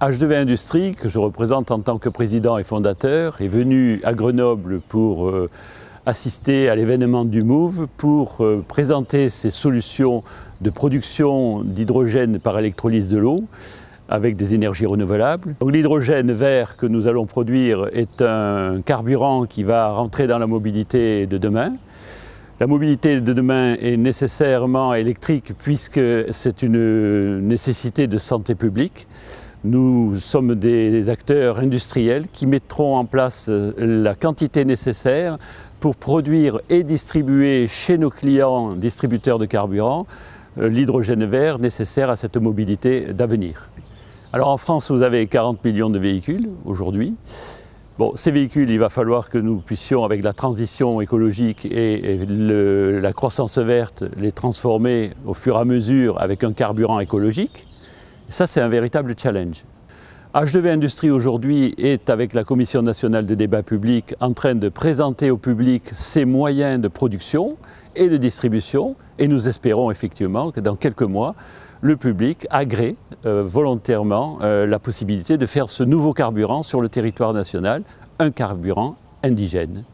H2V Industrie, que je représente en tant que président et fondateur, est venu à Grenoble pour euh, assister à l'événement du MOVE pour euh, présenter ses solutions de production d'hydrogène par électrolyse de l'eau avec des énergies renouvelables. L'hydrogène vert que nous allons produire est un carburant qui va rentrer dans la mobilité de demain. La mobilité de demain est nécessairement électrique puisque c'est une euh, nécessité de santé publique. Nous sommes des acteurs industriels qui mettront en place euh, la quantité nécessaire pour produire et distribuer chez nos clients distributeurs de carburant euh, l'hydrogène vert nécessaire à cette mobilité d'avenir. Alors en France, vous avez 40 millions de véhicules aujourd'hui. Bon, ces véhicules, il va falloir que nous puissions, avec la transition écologique et, la croissance verte, les transformer au fur et à mesure avec un carburant écologique. Ça, c'est un véritable challenge. H2V Industrie aujourd'hui est avec la Commission nationale de débat public en train de présenter au public ses moyens de production et de distribution et nous espérons effectivement que dans quelques mois, le public agrée euh, volontairement euh, la possibilité de faire ce nouveau carburant sur le territoire national, un carburant indigène.